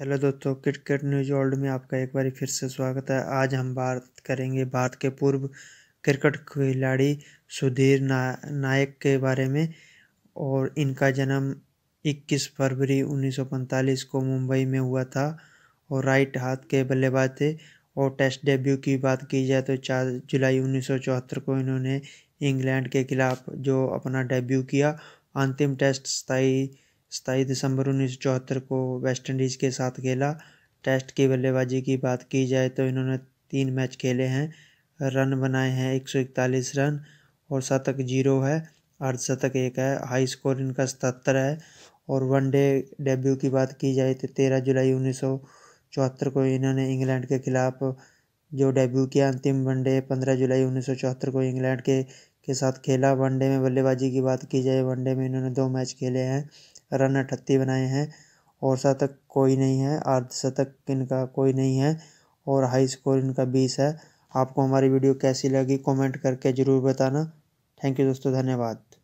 hello दोस्तों cricket news world में आपका एक बार फिर से स्वागत है आज हम बात करेंगे भारत के पूर्व क्रिकेट खिलाड़ी सुधीर ना, नायक के बारे में और इनका जन्म 21 फरवरी 1945 को मुंबई में हुआ था और राइट हाथ के बल्लेबाज थे और टेस्ट डेब्यू की बात की जाए तो चार जुलाई उन्नीस को इन्होंने इंग्लैंड के खिलाफ जो अपना डेब्यू किया अंतिम टेस्ट स्थाई सताईस दिसंबर उन्नीस सौ चौहत्तर को इंडीज़ के साथ खेला टेस्ट की बल्लेबाजी की बात की जाए तो इन्होंने तीन मैच खेले हैं रन बनाए हैं एक सौ इकतालीस रन और शतक जीरो है अर्धशतक एक है हाई स्कोर इनका सतहत्तर है और वनडे डेब्यू की बात की जाए तो तेरह जुलाई उन्नीस सौ चौहत्तर को इन्होंने इंग्लैंड के खिलाफ जो डेब्यू किया अंतिम वनडे पंद्रह जुलाई उन्नीस सौ चौहत्तर को इंग्लैंड के के साथ खेला वनडे में बल्लेबाजी की बात की जाए वनडे में इन्होंने दो मैच खेले हैं रन अठत्ती बनाए हैं और शतक कोई नहीं है अर्धशतक इनका कोई नहीं है और हाई स्कोर इनका बीस है आपको हमारी वीडियो कैसी लगी कमेंट करके ज़रूर बताना थैंक यू दोस्तों धन्यवाद